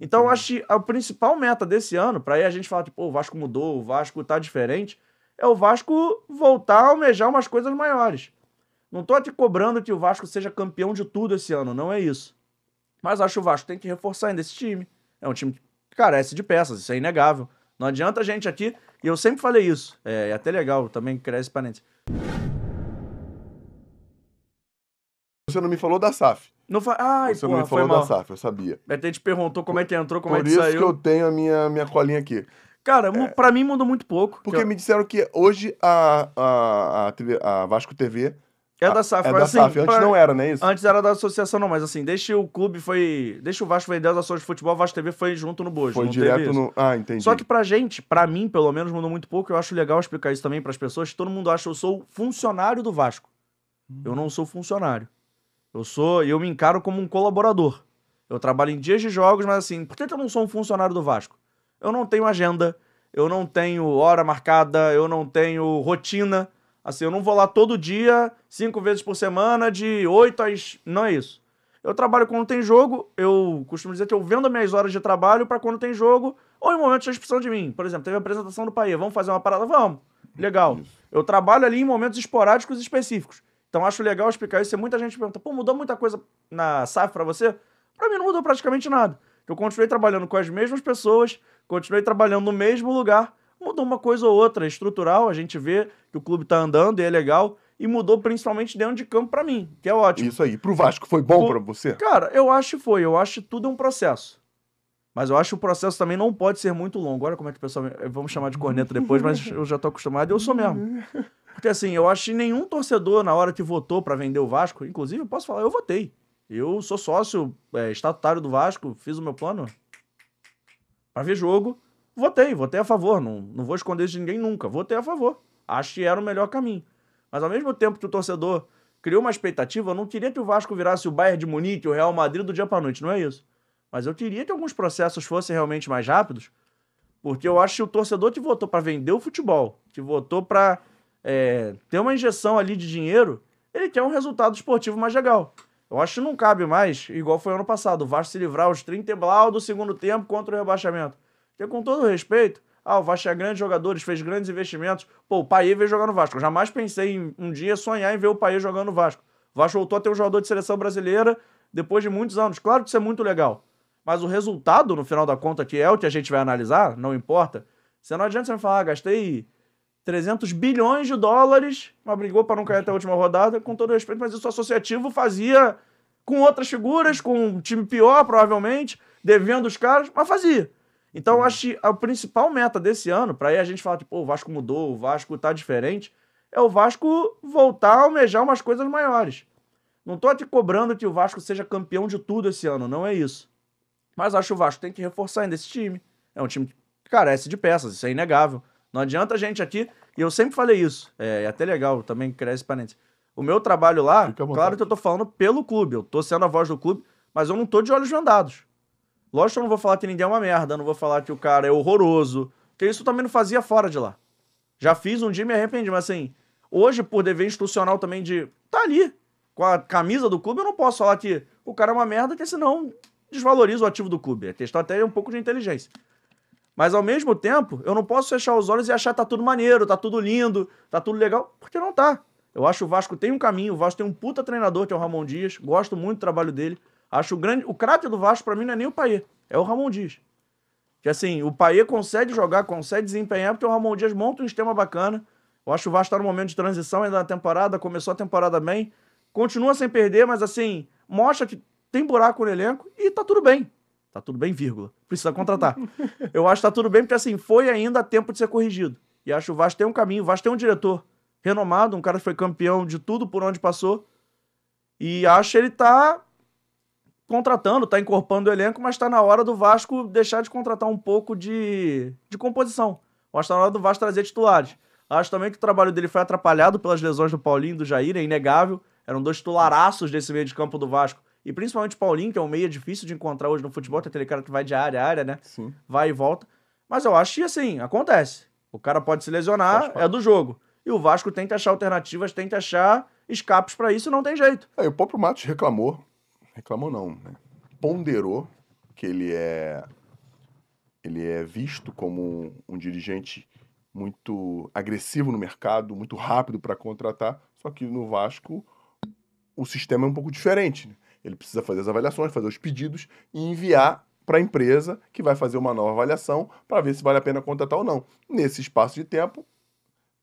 Então, uhum. acho que a principal meta desse ano, para aí a gente falar, tipo, o Vasco mudou, o Vasco tá diferente, é o Vasco voltar a almejar umas coisas maiores. Não tô te cobrando que o Vasco seja campeão de tudo esse ano, não é isso. Mas acho que o Vasco tem que reforçar ainda esse time. É um time que carece de peças, isso é inegável. Não adianta a gente aqui, e eu sempre falei isso, é, é até legal, também cresce parênteses. Você não me falou da SAF. Não fa... Ai, Você porra, não me falou da SAF, eu sabia. Até gente perguntou como é que entrou, como é Por é que saiu. Por isso que eu tenho a minha, minha colinha aqui. Cara, é... para mim mudou muito pouco. Porque eu... me disseram que hoje a, a, a, TV, a Vasco TV é da SAF. É da assim, SAF. Antes pra... não era, né? Isso? Antes era da associação, não. Mas assim, deixa o clube foi... Deixa o Vasco vender as ações de futebol, a Vasco TV foi junto no bojo. Foi direto no... Ah, entendi. Só que pra gente, pra mim, pelo menos, mudou muito pouco. Eu acho legal explicar isso também pras pessoas. Todo mundo acha que eu sou funcionário do Vasco. Eu não sou funcionário. Eu sou, eu me encaro como um colaborador. Eu trabalho em dias de jogos, mas assim, por que, eu não sou um funcionário do Vasco? Eu não tenho agenda, eu não tenho hora marcada, eu não tenho rotina. Assim, eu não vou lá todo dia, cinco vezes por semana, de oito às. Não é isso. Eu trabalho quando tem jogo, eu costumo dizer que eu vendo minhas horas de trabalho para quando tem jogo, ou em momentos de expressão de mim. Por exemplo, teve a apresentação do Paia, vamos fazer uma parada? Vamos. Legal. Eu trabalho ali em momentos esporádicos específicos. Então acho legal explicar isso. E muita gente pergunta, pô, mudou muita coisa na SAF para você? Para mim não mudou praticamente nada. Eu continuei trabalhando com as mesmas pessoas, continuei trabalhando no mesmo lugar, mudou uma coisa ou outra, é estrutural, a gente vê que o clube tá andando e é legal, e mudou principalmente dentro de campo para mim, que é ótimo. Isso aí. Pro Vasco foi bom para você? Cara, eu acho que foi, eu acho que tudo é um processo. Mas eu acho que o processo também não pode ser muito longo. Olha como é que o pessoal. Vamos chamar de corneta depois, mas eu já tô acostumado e eu sou mesmo. Porque assim, eu acho que nenhum torcedor, na hora que votou para vender o Vasco, inclusive, eu posso falar, eu votei. Eu sou sócio é, estatutário do Vasco, fiz o meu plano para ver jogo. Votei, votei a favor. Não, não vou esconder isso de ninguém nunca. Votei a favor. Acho que era o melhor caminho. Mas ao mesmo tempo que o torcedor criou uma expectativa, eu não queria que o Vasco virasse o Bayern de Munique, o Real Madrid do dia para noite. Não é isso. Mas eu queria que alguns processos fossem realmente mais rápidos, porque eu acho que o torcedor te votou para vender o futebol, te votou para é, ter uma injeção ali de dinheiro, ele quer um resultado esportivo mais legal. Eu acho que não cabe mais, igual foi ano passado, o Vasco se livrar aos 30 e blau do segundo tempo contra o rebaixamento. Porque com todo respeito, ah, o Vasco é grande jogadores, fez grandes investimentos. Pô, o Paê veio jogar no Vasco. Eu jamais pensei em um dia sonhar em ver o Paê jogando no Vasco. O Vasco voltou a ter um jogador de seleção brasileira depois de muitos anos. Claro que isso é muito legal. Mas o resultado, no final da conta, que é o que a gente vai analisar, não importa. Você não adianta você me falar, ah, gastei 300 bilhões de dólares, mas brigou para não cair até a última rodada, com todo respeito, mas isso associativo fazia com outras figuras, com um time pior, provavelmente, devendo os caras, mas fazia. Então, eu uhum. acho que a principal meta desse ano, para aí a gente falar, tipo, o Vasco mudou, o Vasco tá diferente, é o Vasco voltar a almejar umas coisas maiores. Não tô te cobrando que o Vasco seja campeão de tudo esse ano, não é isso. Mas acho que o Vasco tem que reforçar ainda esse time. É um time que carece de peças, isso é inegável. Não adianta a gente aqui, e eu sempre falei isso, é, é até legal, também cresce parênteses. O meu trabalho lá, claro que eu tô falando pelo clube, eu tô sendo a voz do clube, mas eu não tô de olhos vendados. Lógico que eu não vou falar que ninguém é uma merda, não vou falar que o cara é horroroso, porque isso eu também não fazia fora de lá. Já fiz um dia e me arrependi, mas assim, hoje por dever institucional também de tá ali, com a camisa do clube, eu não posso falar que o cara é uma merda, que senão desvaloriza o ativo do clube. É questão até um pouco de inteligência. Mas ao mesmo tempo, eu não posso fechar os olhos e achar que tá tudo maneiro, tá tudo lindo, tá tudo legal, porque não tá. Eu acho o Vasco tem um caminho, o Vasco tem um puta treinador, que é o Ramon Dias, gosto muito do trabalho dele. Acho o grande, o cráter do Vasco para mim não é nem o Paier, é o Ramon Dias. Que assim, o Paier consegue jogar, consegue desempenhar, porque o Ramon Dias monta um sistema bacana. Eu acho que o Vasco tá no momento de transição ainda na temporada, começou a temporada bem, continua sem perder, mas assim, mostra que tem buraco no elenco e tá tudo bem. Tá tudo bem, vírgula. Precisa contratar. Eu acho que tá tudo bem, porque assim, foi ainda a tempo de ser corrigido. E acho que o Vasco tem um caminho, o Vasco tem um diretor renomado, um cara que foi campeão de tudo por onde passou. E acho que ele tá contratando, tá encorpando o elenco, mas tá na hora do Vasco deixar de contratar um pouco de, de composição. Eu acho que tá na hora do Vasco trazer titulares. Acho também que o trabalho dele foi atrapalhado pelas lesões do Paulinho e do Jair, é inegável. Eram dois titularaços desse meio de campo do Vasco e principalmente o Paulinho, que é um meia difícil de encontrar hoje no futebol, tem aquele cara que vai de área a área, né? Sim. Vai e volta. Mas eu acho que assim, acontece. O cara pode se lesionar, é do jogo. E o Vasco tenta achar alternativas, tenta achar escapes para isso, não tem jeito. É, o próprio Matos reclamou, reclamou não, né? ponderou que ele é ele é visto como um, um dirigente muito agressivo no mercado, muito rápido para contratar, só que no Vasco o sistema é um pouco diferente. Né? Ele precisa fazer as avaliações, fazer os pedidos e enviar para a empresa que vai fazer uma nova avaliação para ver se vale a pena contratar ou não. Nesse espaço de tempo,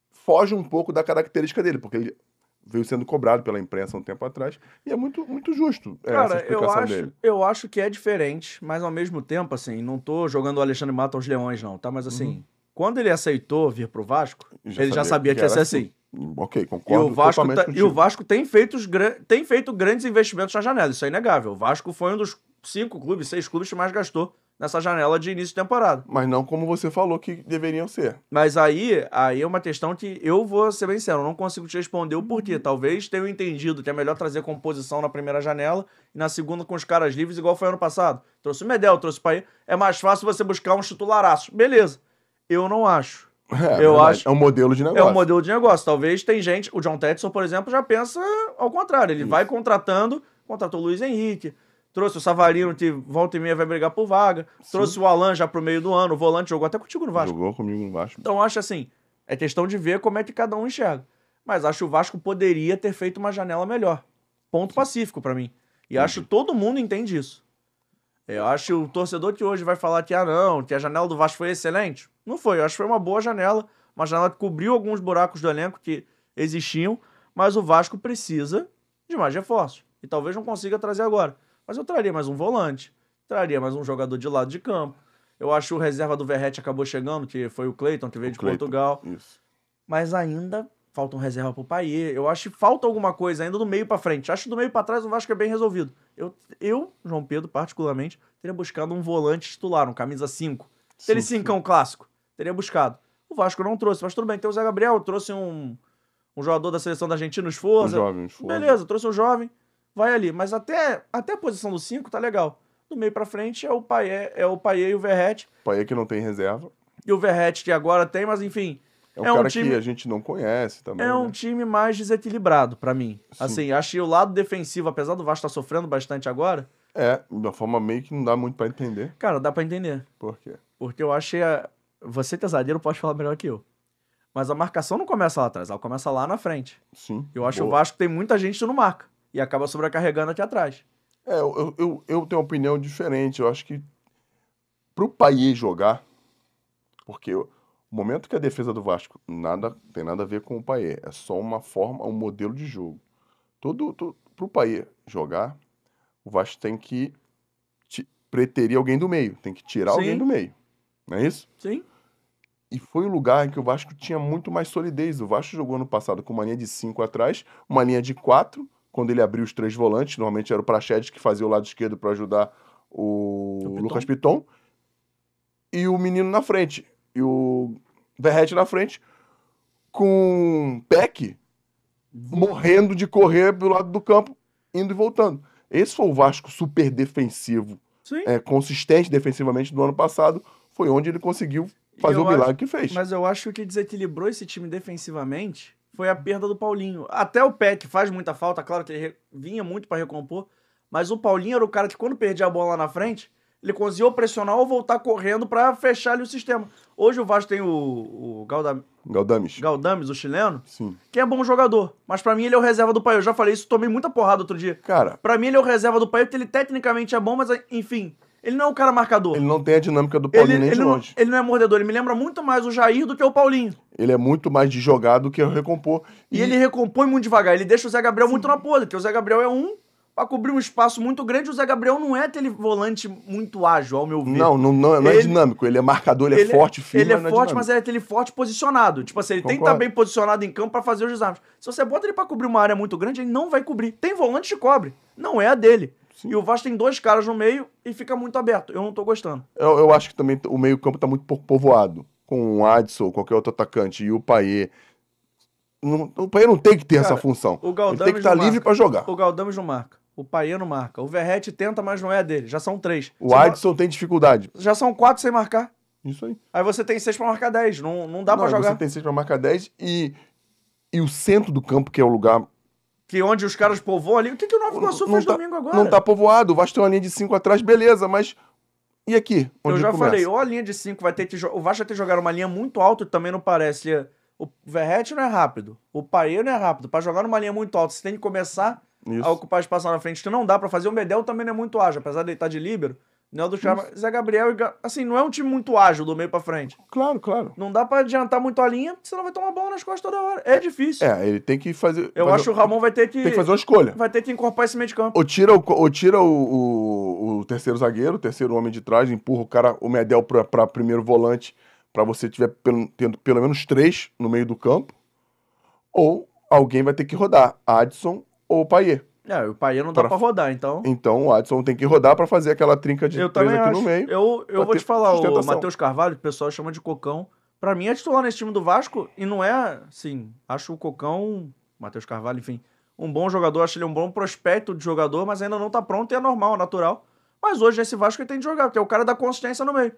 foge um pouco da característica dele, porque ele veio sendo cobrado pela imprensa um tempo atrás e é muito, muito justo é, Cara, essa explicação eu acho, dele. Eu acho que é diferente, mas ao mesmo tempo, assim, não tô jogando o Alexandre Mato aos leões, não, tá? Mas assim, uhum. quando ele aceitou vir para o Vasco, já ele sabia já sabia que, que ia ser assim. assim. Ok, concordo. E o Vasco, tá, e o Vasco tem, feito os, tem feito grandes investimentos na janela, isso é inegável. O Vasco foi um dos cinco clubes, seis clubes que mais gastou nessa janela de início de temporada. Mas não como você falou que deveriam ser. Mas aí, aí é uma questão que eu vou ser bem sincero, não consigo te responder o porquê. Talvez tenha entendido que é melhor trazer composição na primeira janela e na segunda com os caras livres, igual foi ano passado. Trouxe o Medel, trouxe o Pai. É mais fácil você buscar um titularaços. Beleza. Eu não acho. É, é, eu acho. É um modelo de negócio. É um modelo de negócio. Talvez tem gente, o John Tetson, por exemplo, já pensa ao contrário. Ele Isso. vai contratando, contratou o Luiz Henrique, trouxe o Savarino, que volta e meia vai brigar por vaga, Sim. trouxe o Alan já pro meio do ano, o volante jogou até contigo no Vasco. Jogou comigo no Vasco. Então acho assim, é questão de ver como é que cada um enxerga. Mas acho que o Vasco poderia ter feito uma janela melhor. Ponto Sim. pacífico para mim. E Sim. acho que todo mundo entende isso. Eu acho que o torcedor que hoje vai falar que, ah, não, que a janela do Vasco foi excelente não foi. Eu acho que foi uma boa janela. Uma janela que cobriu alguns buracos do elenco que existiam. Mas o Vasco precisa de mais reforços. E talvez não consiga trazer agora. Mas eu traria mais um volante. Traria mais um jogador de lado de campo. Eu acho o reserva do Verrete acabou chegando, que foi o Cleiton, que veio o de Clayton, Portugal. Isso. Mas ainda falta um reserva pro Paier. Eu acho que falta alguma coisa ainda do meio para frente. Acho que do meio para trás o Vasco é bem resolvido. Eu, eu, João Pedro, particularmente, teria buscado um volante titular, um camisa 5. Aquele 5 clássico teria buscado. O Vasco não trouxe, mas tudo bem. Tem o Zé Gabriel, trouxe um, um jogador da seleção da Argentina, os Forza. Um jovem, Forza. Beleza, trouxe um jovem, vai ali. Mas até, até a posição do 5 tá legal. Do meio para frente é o Paier, é o Paier e o Verrete. Paier que não tem reserva. E o Verrete que agora tem, mas enfim, é um, é um cara time... que a gente não conhece também. É um né? time mais desequilibrado para mim. Sim. Assim, achei o lado defensivo, apesar do Vasco estar tá sofrendo bastante agora. É, de uma forma meio que não dá muito para entender. Cara, dá para entender. Por quê? Porque eu achei a... Você que é zagueiro pode falar melhor que eu. Mas a marcação não começa lá atrás, ela começa lá na frente. Sim. Eu acho boa. que o Vasco tem muita gente que não marca e acaba sobrecarregando aqui atrás. É, eu, eu, eu tenho uma opinião diferente. Eu acho que pro país jogar, porque o momento que a defesa do Vasco nada tem nada a ver com o país, é só uma forma, um modelo de jogo. Todo, todo pro país jogar, o Vasco tem que preterir alguém do meio, tem que tirar Sim. alguém do meio. Não é isso? Sim. E foi o lugar em que o Vasco tinha muito mais solidez. O Vasco jogou no passado com uma linha de cinco atrás, uma linha de quatro quando ele abriu os três volantes. Normalmente era o Prachedes que fazia o lado esquerdo para ajudar o, o Piton. Lucas Piton. E o menino na frente. E o Verrete na frente. Com Peck morrendo de correr do lado do campo, indo e voltando. Esse foi o Vasco super defensivo, é, consistente defensivamente do ano passado. Foi onde ele conseguiu Fazer o milagre acho, que fez. Mas eu acho que o que desequilibrou esse time defensivamente foi a perda do Paulinho. Até o Peck faz muita falta, claro que ele vinha muito para recompor, mas o Paulinho era o cara que quando perdia a bola lá na frente, ele conseguia pressionar ou voltar correndo para fechar ali o sistema. Hoje o Vasco tem o, o Galdam... Galdames. Galdames, o chileno, Sim. que é bom jogador, mas para mim ele é o reserva do Pai. Eu já falei isso, tomei muita porrada outro dia. Cara, para mim ele é o reserva do Pai, porque ele tecnicamente é bom, mas enfim, ele não é o cara marcador. Ele não tem a dinâmica do Paulinho ele, nem ele de não, longe. Ele não é mordedor, ele me lembra muito mais o Jair do que o Paulinho. Ele é muito mais de jogar do que recompor. E, e ele recompõe muito devagar, ele deixa o Zé Gabriel Sim. muito na pose, porque o Zé Gabriel é um para cobrir um espaço muito grande, o Zé Gabriel não é aquele volante muito ágil, ao meu ver. Não, não, não, não é ele, é dinâmico, ele é marcador, ele, é ele é forte, firme, Ele é mas é forte, é mas é aquele forte posicionado. Tipo assim, ele Concordo. tem que estar tá bem posicionado em campo para fazer os desarmes. Se você bota ele para cobrir uma área muito grande, ele não vai cobrir. Tem volante que cobre, não é a dele. Sim. E o Vasco tem dois caras no meio e fica muito aberto. Eu não tô gostando. Eu, eu acho que também o meio-campo tá muito pouco povoado. Com o Adson, qualquer outro atacante e o Paier. Não, o Paier não tem que ter Cara, essa função. O Ele tem que estar tá livre para jogar. O Galdames não marca. O Paier não marca. O Verrete tenta, mas não é dele. Já são três. O Adson mar... tem dificuldade. Já são quatro sem marcar. Isso aí. Aí você tem seis para marcar dez. Não, não dá para jogar. Você tem seis para marcar dez e, e o centro do campo, que é o lugar que onde os caras povoam ali. O que, que o Nova Iguaçu não, fez tá, domingo agora? Não tá povoado, o Vasco tem uma linha de 5 atrás, beleza, mas e aqui? Onde eu já começa? falei, ou a linha de 5 vai ter que. O Vasco vai ter que jogar uma linha muito alta também não parece. É, o Verrete não é rápido. O Paê não é rápido. Para jogar numa linha muito alta, você tem que começar isso. a ocupar espaço na frente, que não dá para fazer. O Medel também não é muito ágil, apesar de ele estar tá de líbero. Neldo é Chama, Zé Gabriel e. Assim, não é um time muito ágil do meio pra frente. Claro, claro. Não dá para adiantar muito a linha, senão vai tomar bola nas costas toda hora. É difícil. É, ele tem que fazer. Eu fazer... acho que o Ramon vai ter que. Tem que fazer uma escolha. Vai ter que incorporar esse meio de campo. Ou tira o, ou tira o, o, o terceiro zagueiro, o terceiro homem de trás, empurra o cara, o Medel pra, pra primeiro volante, para você tiver pelo, tendo pelo menos três no meio do campo. Ou alguém vai ter que rodar, Adson ou Paier. É, o Paia não dá pra... pra rodar, então. Então o Adson tem que rodar para fazer aquela trinca de eu três aqui acho. no meio. Eu, eu vou te falar, o Matheus Carvalho, o pessoal chama de Cocão. Para mim é titular nesse time do Vasco e não é, assim, acho o Cocão, Matheus Carvalho, enfim, um bom jogador, acho ele um bom prospecto de jogador, mas ainda não tá pronto e é normal, natural. Mas hoje esse Vasco ele tem de jogar, porque é o cara da consistência no meio.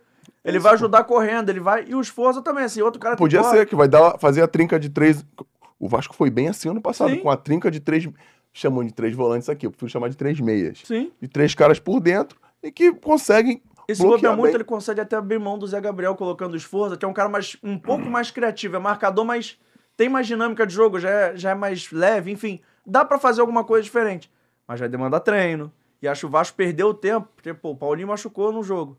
Ele Isso. vai ajudar correndo, ele vai. E o esforço também, assim, outro cara Podia ser, que vai dar, fazer a trinca de três. O Vasco foi bem assim ano passado, Sim. com a trinca de três chamam de três volantes aqui, eu prefiro chamar de três meias. Sim. De três caras por dentro e que conseguem. Esse é muito, ele consegue até abrir mão do Zé Gabriel colocando esforço, que é um cara mais, um pouco mais criativo, é marcador, mas tem mais dinâmica de jogo, já é, já é mais leve, enfim. Dá para fazer alguma coisa diferente. Mas vai demandar treino. E acho que o Vasco perdeu o tempo, porque pô, o Paulinho machucou no jogo.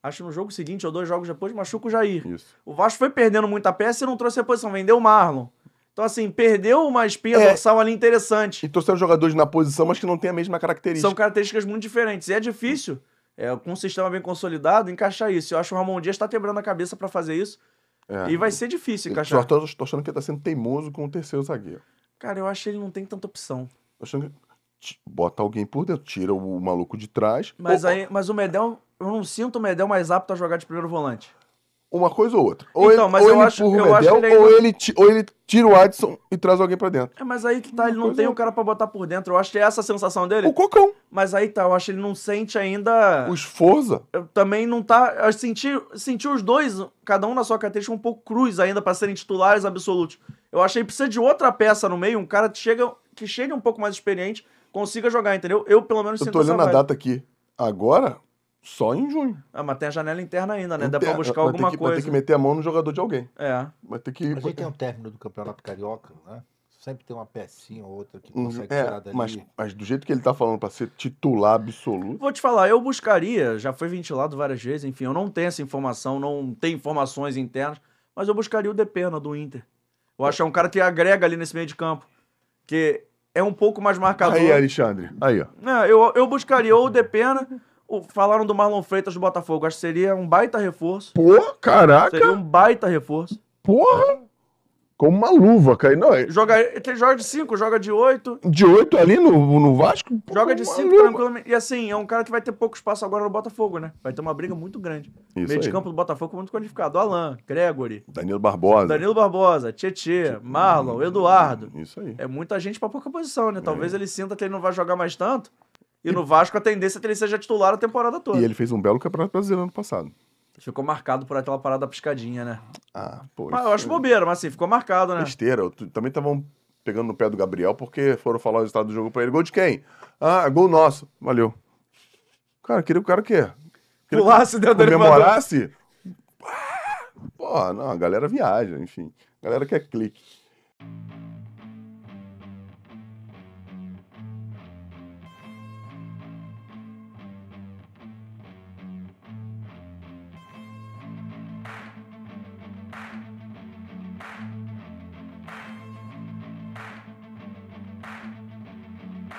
Acho que no jogo seguinte, ou dois jogos depois, machuca o Jair. Isso. O Vasco foi perdendo muita peça e não trouxe a posição. Vendeu o Marlon. Então, assim, perdeu uma espinha é. dorsal ali interessante. E trouxeram jogadores na posição, mas que não tem a mesma característica. São características muito diferentes. E é difícil, é, com um sistema bem consolidado, encaixar isso. Eu acho que o Ramon Dias está quebrando a cabeça para fazer isso. É. E vai ser difícil encaixar. Eu tá estou achando que ele está sendo teimoso com o terceiro zagueiro. Cara, eu acho que ele não tem tanta opção. Tô achando que bota alguém por dentro, tira o maluco de trás. Mas, aí, mas o Medel, eu não sinto o Medel mais apto a jogar de primeiro volante uma coisa ou outra. Ou então, ele, mas ou eu ele acho, empurra o Medel, ele ainda... ou, ele, ou ele tira o Adson e traz alguém para dentro. É, mas aí que tá, ele não tem é. o cara para botar por dentro. Eu acho que é essa a sensação dele. O Cocão. Mas aí tá, eu acho que ele não sente ainda... O esforço. também não tá... Eu senti, senti os dois, cada um na sua característica, um pouco cruz ainda para serem titulares absolutos. Eu achei que precisa de outra peça no meio, um cara que chega, que chegue um pouco mais experiente, consiga jogar, entendeu? Eu, pelo menos, eu sinto Eu tô olhando a data aqui. Agora, só em junho. Ah, mas tem a janela interna ainda, né? Dá pra buscar alguma que, coisa. Vai ter que meter a mão no jogador de alguém. É. Vai ter que... A gente tem um término do Campeonato Carioca, né? Sempre tem uma pecinha ou outra que uhum. consegue é, tirar dali. Mas, mas do jeito que ele tá falando, pra ser titular absoluto... Vou te falar, eu buscaria, já foi ventilado várias vezes, enfim, eu não tenho essa informação, não tenho informações internas, mas eu buscaria o Depena do Inter. Eu acho que é um cara que agrega ali nesse meio de campo. Que é um pouco mais marcador. Aí, Alexandre. Aí, ó. É, eu, eu buscaria ou o Depena falaram do Marlon Freitas do Botafogo. Acho que seria um baita reforço. Pô, caraca! Seria um baita reforço. Porra! Como uma luva, cara. Não, é... joga, ele joga de 5, joga de 8. De 8 ali no, no Vasco? Pô, joga de 5 tranquilamente. E assim, é um cara que vai ter pouco espaço agora no Botafogo, né? Vai ter uma briga muito grande. Isso Meio aí. de campo do Botafogo muito qualificado. Alan, Gregory. Danilo Barbosa. Danilo Barbosa, Tietê, Marlon, hum, Eduardo. Isso aí. É muita gente pra pouca posição, né? Talvez é. ele sinta que ele não vai jogar mais tanto. E no Vasco a tendência é que ele seja titular a temporada toda. E ele fez um belo campeonato brasileiro ano passado. Ficou marcado por aquela parada piscadinha, né? Ah, pô. Mas eu acho é bobeira, mas assim, ficou marcado, né? Besteira. também estavam pegando no pé do Gabriel porque foram falar o estado do jogo pra ele. Gol de quem? Ah, gol nosso. Valeu. Cara, queria que o cara o quê? Queria Pulasse que dentro Comemorasse? Ah, pô, não, a galera viaja, enfim. A galera quer clique.